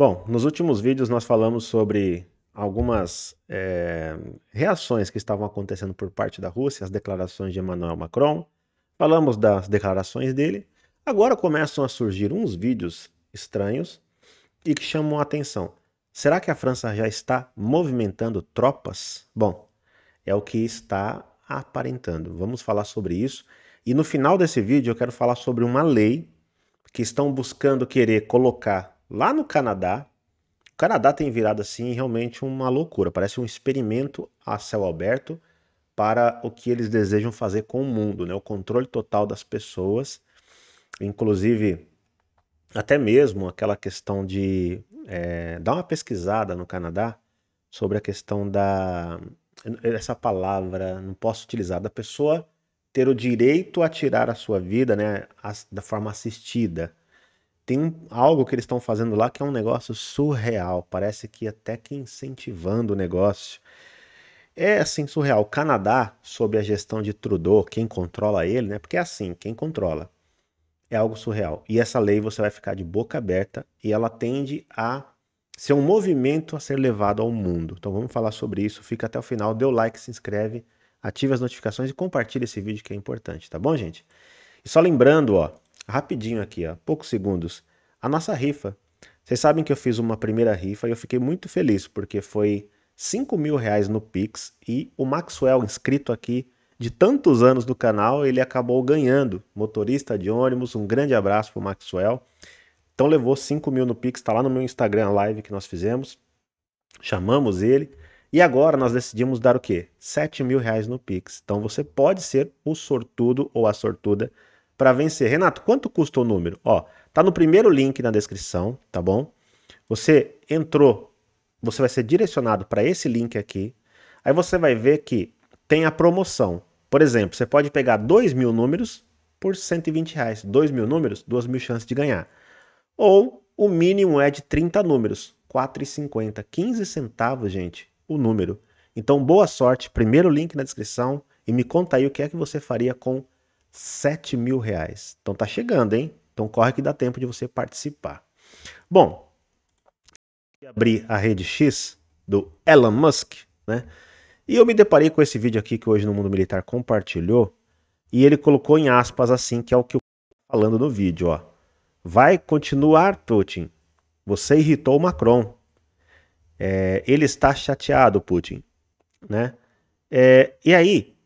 Bom, nos últimos vídeos nós falamos sobre algumas é, reações que estavam acontecendo por parte da Rússia, as declarações de Emmanuel Macron, falamos das declarações dele. Agora começam a surgir uns vídeos estranhos e que chamam a atenção. Será que a França já está movimentando tropas? Bom, é o que está aparentando. Vamos falar sobre isso. E no final desse vídeo eu quero falar sobre uma lei que estão buscando querer colocar Lá no Canadá, o Canadá tem virado assim realmente uma loucura, parece um experimento a céu aberto para o que eles desejam fazer com o mundo, né? O controle total das pessoas, inclusive até mesmo aquela questão de é, dar uma pesquisada no Canadá sobre a questão da essa palavra não posso utilizar da pessoa ter o direito a tirar a sua vida, né, da forma assistida tem um, algo que eles estão fazendo lá que é um negócio surreal. Parece que até que incentivando o negócio. É assim surreal. O Canadá, sob a gestão de Trudeau, quem controla ele, né? Porque é assim, quem controla. É algo surreal. E essa lei você vai ficar de boca aberta e ela tende a ser um movimento a ser levado ao mundo. Então vamos falar sobre isso. Fica até o final, dê o like, se inscreve, ative as notificações e compartilhe esse vídeo que é importante, tá bom, gente? E só lembrando, ó, rapidinho aqui, ó, poucos segundos, a nossa rifa. Vocês sabem que eu fiz uma primeira rifa e eu fiquei muito feliz, porque foi 5 mil reais no Pix e o Maxwell, inscrito aqui de tantos anos do canal, ele acabou ganhando. Motorista de ônibus, um grande abraço pro Maxwell. Então levou 5 mil no Pix, tá lá no meu Instagram live que nós fizemos. Chamamos ele. E agora nós decidimos dar o quê? 7 mil reais no Pix. Então você pode ser o sortudo ou a sortuda para vencer. Renato, quanto custa o número? Ó, tá no primeiro link na descrição, tá bom? Você entrou, você vai ser direcionado para esse link aqui. Aí você vai ver que tem a promoção. Por exemplo, você pode pegar dois mil números por 120 reais. dois mil números, duas mil chances de ganhar. Ou o mínimo é de 30 números, 4,50. 15 centavos, gente, o número. Então, boa sorte. Primeiro link na descrição. E me conta aí o que é que você faria com 7 mil reais. Então tá chegando, hein? Então corre que dá tempo de você participar. Bom, abrir a rede X do Elon Musk, né? E eu me deparei com esse vídeo aqui que hoje no Mundo Militar compartilhou, e ele colocou em aspas assim, que é o que eu falando no vídeo, ó. Vai continuar, Putin. Você irritou o Macron. É, ele está chateado, Putin, né? É, e aí,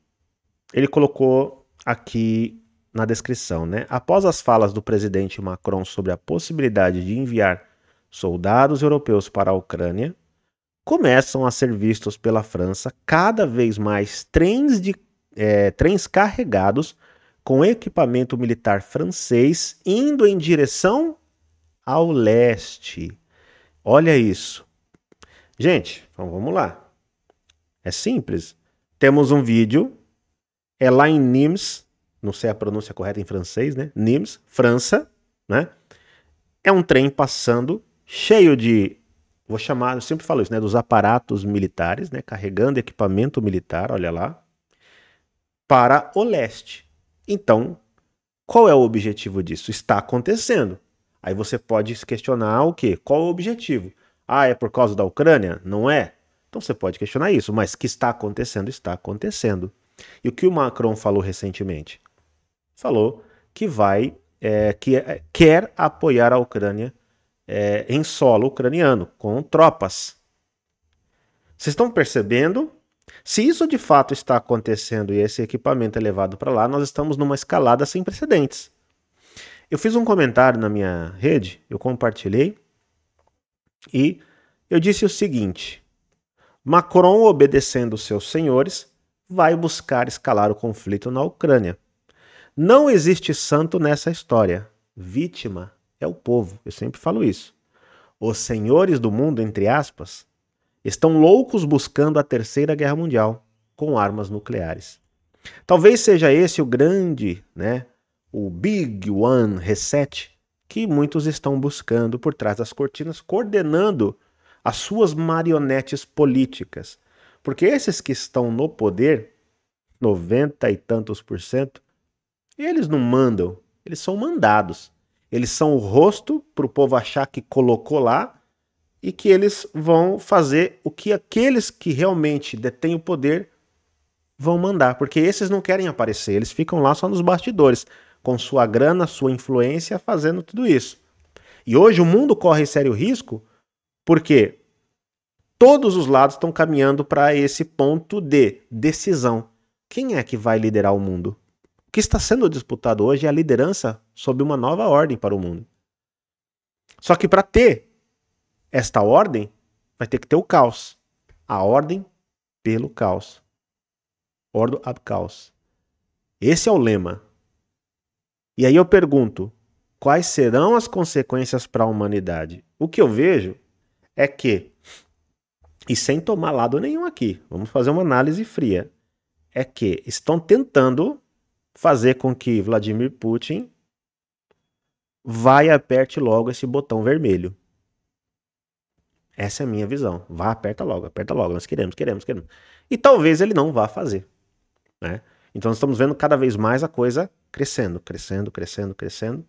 ele colocou aqui na descrição, né? Após as falas do presidente Macron sobre a possibilidade de enviar soldados europeus para a Ucrânia, começam a ser vistos pela França cada vez mais trens, de, é, trens carregados com equipamento militar francês indo em direção ao leste. Olha isso. Gente, então vamos lá. É simples. Temos um vídeo é lá em Nimes, não sei a pronúncia correta em francês, né? Nimes, França, né? É um trem passando cheio de, vou chamar, eu sempre falo isso, né? Dos aparatos militares, né? Carregando equipamento militar, olha lá, para o leste. Então, qual é o objetivo disso? Está acontecendo. Aí você pode se questionar o quê? Qual o objetivo? Ah, é por causa da Ucrânia? Não é? Então você pode questionar isso, mas que está acontecendo, está acontecendo. E o que o Macron falou recentemente? Falou que vai, é, que é, quer apoiar a Ucrânia é, em solo ucraniano, com tropas. Vocês estão percebendo? Se isso de fato está acontecendo e esse equipamento é levado para lá, nós estamos numa escalada sem precedentes. Eu fiz um comentário na minha rede, eu compartilhei e eu disse o seguinte: Macron obedecendo seus senhores vai buscar escalar o conflito na Ucrânia. Não existe santo nessa história. Vítima é o povo, eu sempre falo isso. Os senhores do mundo, entre aspas, estão loucos buscando a Terceira Guerra Mundial com armas nucleares. Talvez seja esse o grande, né, o Big One Reset que muitos estão buscando por trás das cortinas, coordenando as suas marionetes políticas porque esses que estão no poder, 90 e tantos por cento, eles não mandam, eles são mandados. Eles são o rosto para o povo achar que colocou lá e que eles vão fazer o que aqueles que realmente detêm o poder vão mandar, porque esses não querem aparecer, eles ficam lá só nos bastidores, com sua grana, sua influência, fazendo tudo isso. E hoje o mundo corre sério risco porque todos os lados estão caminhando para esse ponto de decisão. Quem é que vai liderar o mundo? O que está sendo disputado hoje é a liderança sob uma nova ordem para o mundo. Só que para ter esta ordem, vai ter que ter o caos. A ordem pelo caos. Ordo ab caos. Esse é o lema. E aí eu pergunto: quais serão as consequências para a humanidade? O que eu vejo é que e sem tomar lado nenhum aqui, vamos fazer uma análise fria, é que estão tentando fazer com que Vladimir Putin vá e aperte logo esse botão vermelho. Essa é a minha visão. Vá, aperta logo, aperta logo. Nós queremos, queremos, queremos. E talvez ele não vá fazer. Né? Então nós estamos vendo cada vez mais a coisa crescendo, crescendo, crescendo, crescendo.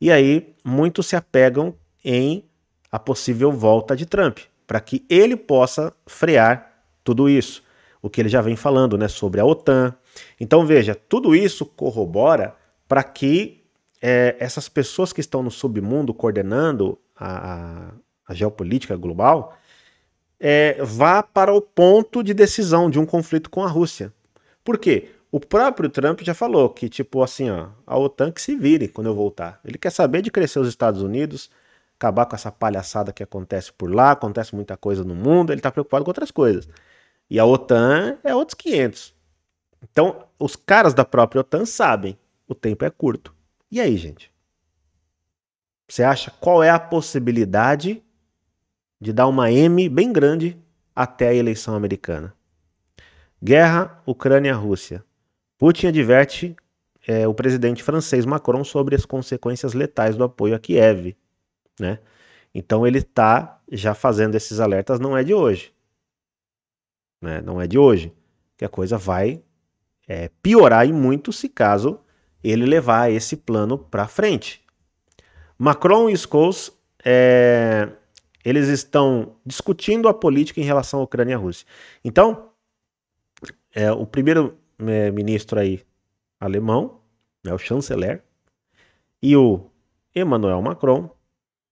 E aí muitos se apegam em a possível volta de Trump para que ele possa frear tudo isso. O que ele já vem falando né, sobre a OTAN. Então veja, tudo isso corrobora para que é, essas pessoas que estão no submundo coordenando a, a geopolítica global é, vá para o ponto de decisão de um conflito com a Rússia. Por quê? O próprio Trump já falou que, tipo assim, ó, a OTAN que se vire quando eu voltar. Ele quer saber de crescer os Estados Unidos, acabar com essa palhaçada que acontece por lá, acontece muita coisa no mundo, ele está preocupado com outras coisas. E a OTAN é outros 500. Então, os caras da própria OTAN sabem, o tempo é curto. E aí, gente? Você acha qual é a possibilidade de dar uma M bem grande até a eleição americana? Guerra Ucrânia-Rússia. Putin adverte é, o presidente francês Macron sobre as consequências letais do apoio a Kiev né? Então ele está já fazendo esses alertas, não é de hoje, né? Não é de hoje que a coisa vai é, piorar e muito se caso ele levar esse plano para frente. Macron e Scholz é, eles estão discutindo a política em relação à Ucrânia e à Rússia. Então, é, o primeiro é, ministro aí alemão, né, o chanceler, e o Emmanuel Macron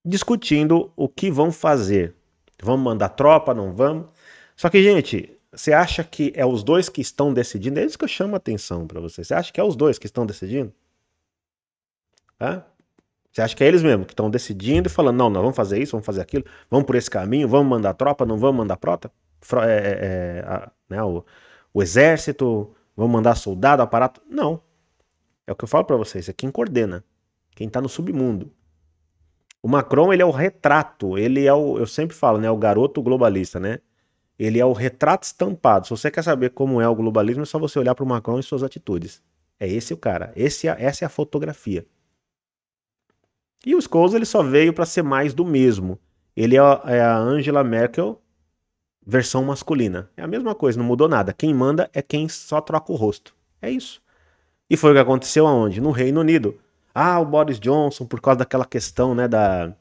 discutindo o que vão fazer. Vamos mandar tropa, não vamos? Só que, gente, você acha que é os dois que estão decidindo? É isso que eu chamo a atenção para vocês. Você acha que é os dois que estão decidindo? Tá? Você acha que é eles mesmos que estão decidindo e falando, não, nós vamos fazer isso, vamos fazer aquilo, vamos por esse caminho, vamos mandar tropa, não vamos mandar prota? É, é, é, a, né, o, o exército, vamos mandar soldado, aparato? Não. É o que eu falo para vocês, é quem coordena, quem tá no submundo. O Macron, ele é o retrato, ele é o, eu sempre falo, né, o garoto globalista, né? Ele é o retrato estampado. Se você quer saber como é o globalismo, é só você olhar para o Macron e suas atitudes. É esse o cara. Esse, é, essa é a fotografia. E o Scholes ele só veio para ser mais do mesmo. Ele é, é a Angela Merkel versão masculina. É a mesma coisa, não mudou nada. Quem manda é quem só troca o rosto. É isso. E foi o que aconteceu aonde? No Reino Unido. Ah, o Boris Johnson, por causa daquela questão né, da,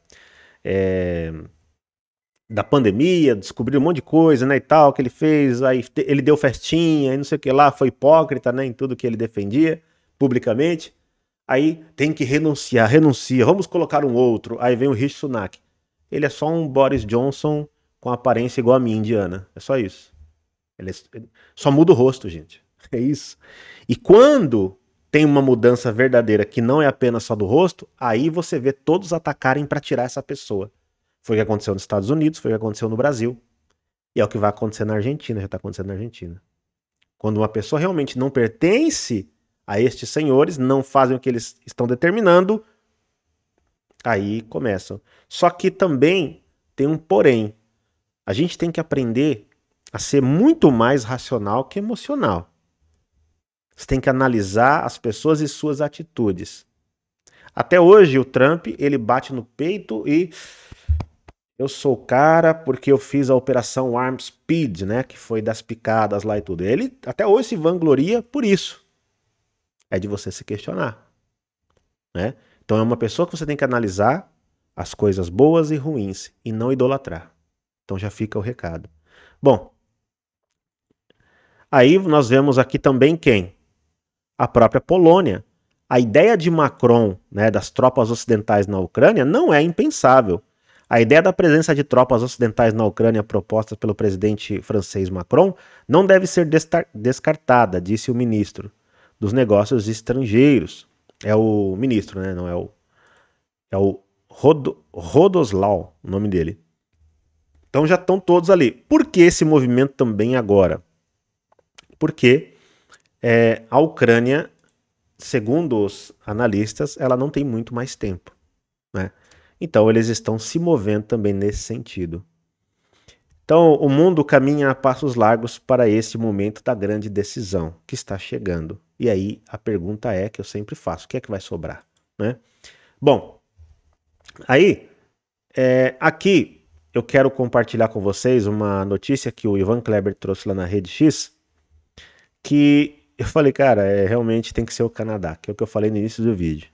é, da pandemia, descobriu um monte de coisa né, e tal que ele fez, aí ele deu festinha e não sei o que lá, foi hipócrita né, em tudo que ele defendia publicamente. Aí tem que renunciar, renuncia, vamos colocar um outro. Aí vem o Rich Sunak. Ele é só um Boris Johnson com aparência igual a minha indiana. É só isso. Ele é... só muda o rosto, gente. É isso. E quando tem uma mudança verdadeira que não é apenas só do rosto, aí você vê todos atacarem para tirar essa pessoa. Foi o que aconteceu nos Estados Unidos, foi o que aconteceu no Brasil. E é o que vai acontecer na Argentina, já está acontecendo na Argentina. Quando uma pessoa realmente não pertence a estes senhores, não fazem o que eles estão determinando, aí começam. Só que também tem um porém. A gente tem que aprender a ser muito mais racional que emocional. Você tem que analisar as pessoas e suas atitudes. Até hoje o Trump, ele bate no peito e eu sou o cara porque eu fiz a operação Arm Speed, né, que foi das picadas lá e tudo. Ele até hoje se vangloria por isso. É de você se questionar, né? Então é uma pessoa que você tem que analisar as coisas boas e ruins e não idolatrar. Então já fica o recado. Bom, aí nós vemos aqui também quem? a própria Polônia. A ideia de Macron, né, das tropas ocidentais na Ucrânia, não é impensável. A ideia da presença de tropas ocidentais na Ucrânia proposta pelo presidente francês Macron não deve ser descartada, disse o ministro dos Negócios Estrangeiros. É o ministro, né? Não é o. É o Rod Rodoslau, o nome dele. Então já estão todos ali. Por que esse movimento também agora? Porque é, a Ucrânia, segundo os analistas, ela não tem muito mais tempo. Né? Então, eles estão se movendo também nesse sentido. Então, o mundo caminha a passos largos para esse momento da grande decisão que está chegando. E aí a pergunta é que eu sempre faço: o que é que vai sobrar? Né? Bom, aí é, aqui eu quero compartilhar com vocês uma notícia que o Ivan Kleber trouxe lá na Rede X, que eu falei, cara, é, realmente tem que ser o Canadá, que é o que eu falei no início do vídeo.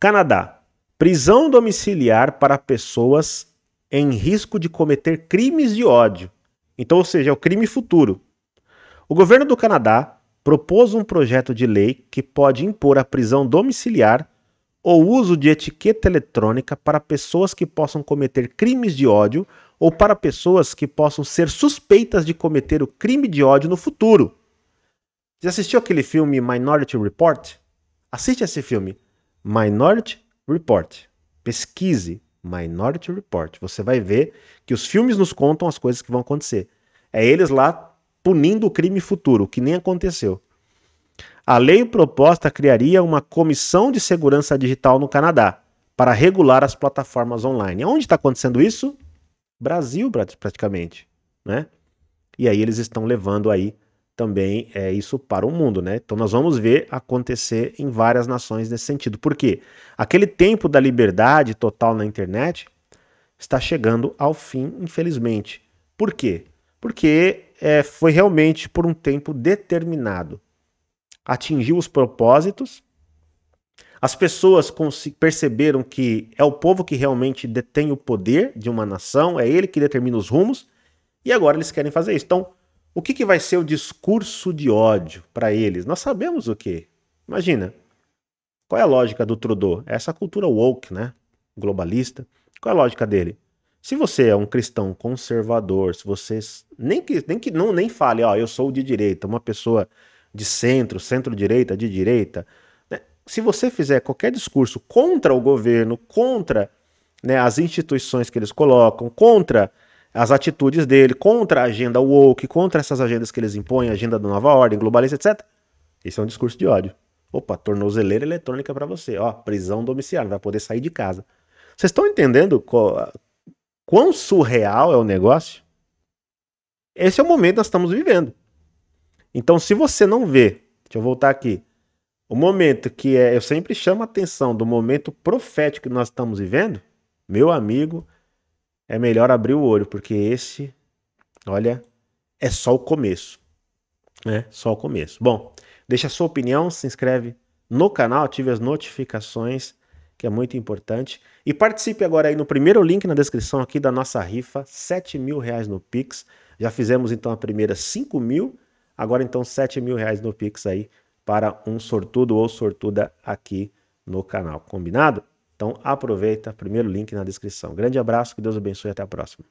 Canadá, prisão domiciliar para pessoas em risco de cometer crimes de ódio. Então, ou seja, é o crime futuro. O governo do Canadá propôs um projeto de lei que pode impor a prisão domiciliar ou uso de etiqueta eletrônica para pessoas que possam cometer crimes de ódio ou para pessoas que possam ser suspeitas de cometer o crime de ódio no futuro. Já assistiu aquele filme Minority Report? Assiste esse filme, Minority Report. Pesquise Minority Report. Você vai ver que os filmes nos contam as coisas que vão acontecer. É eles lá punindo o crime futuro, que nem aconteceu. A lei proposta criaria uma comissão de segurança digital no Canadá para regular as plataformas online. Onde está acontecendo isso? Brasil, praticamente. Né? E aí eles estão levando aí também é isso para o mundo, né? Então nós vamos ver acontecer em várias nações nesse sentido. Por quê? Aquele tempo da liberdade total na internet está chegando ao fim, infelizmente. Por quê? Porque é, foi realmente por um tempo determinado. Atingiu os propósitos, as pessoas perceberam que é o povo que realmente detém o poder de uma nação, é ele que determina os rumos, e agora eles querem fazer isso. Então, o que, que vai ser o discurso de ódio para eles? Nós sabemos o que. Imagina. Qual é a lógica do Trudeau? É essa cultura woke, né? Globalista. Qual é a lógica dele? Se você é um cristão conservador, se você nem que nem que não nem fale, ó, eu sou de direita, uma pessoa de centro, centro-direita, de direita, né? se você fizer qualquer discurso contra o governo, contra né, as instituições que eles colocam, contra as atitudes dele contra a agenda woke, contra essas agendas que eles impõem, agenda da nova ordem, globalista, etc. Isso é um discurso de ódio. Opa, tornozeleira eletrônica para você, ó, prisão domiciliar, não vai poder sair de casa. Vocês estão entendendo quão surreal é o negócio? Esse é o momento que nós estamos vivendo. Então, se você não vê, deixa eu voltar aqui, o momento que é, eu sempre chamo a atenção do momento profético que nós estamos vivendo, meu amigo, é melhor abrir o olho, porque esse, olha, é só o começo. Né? Só o começo. Bom, deixa a sua opinião, se inscreve no canal, ative as notificações, que é muito importante. E participe agora aí no primeiro link na descrição aqui da nossa rifa, 7 mil reais no Pix. Já fizemos então a primeira 5 mil, agora então 7 mil reais no Pix aí para um sortudo ou sortuda aqui no canal. Combinado? Então aproveita, primeiro link na descrição. Grande abraço, que Deus abençoe e até a próxima.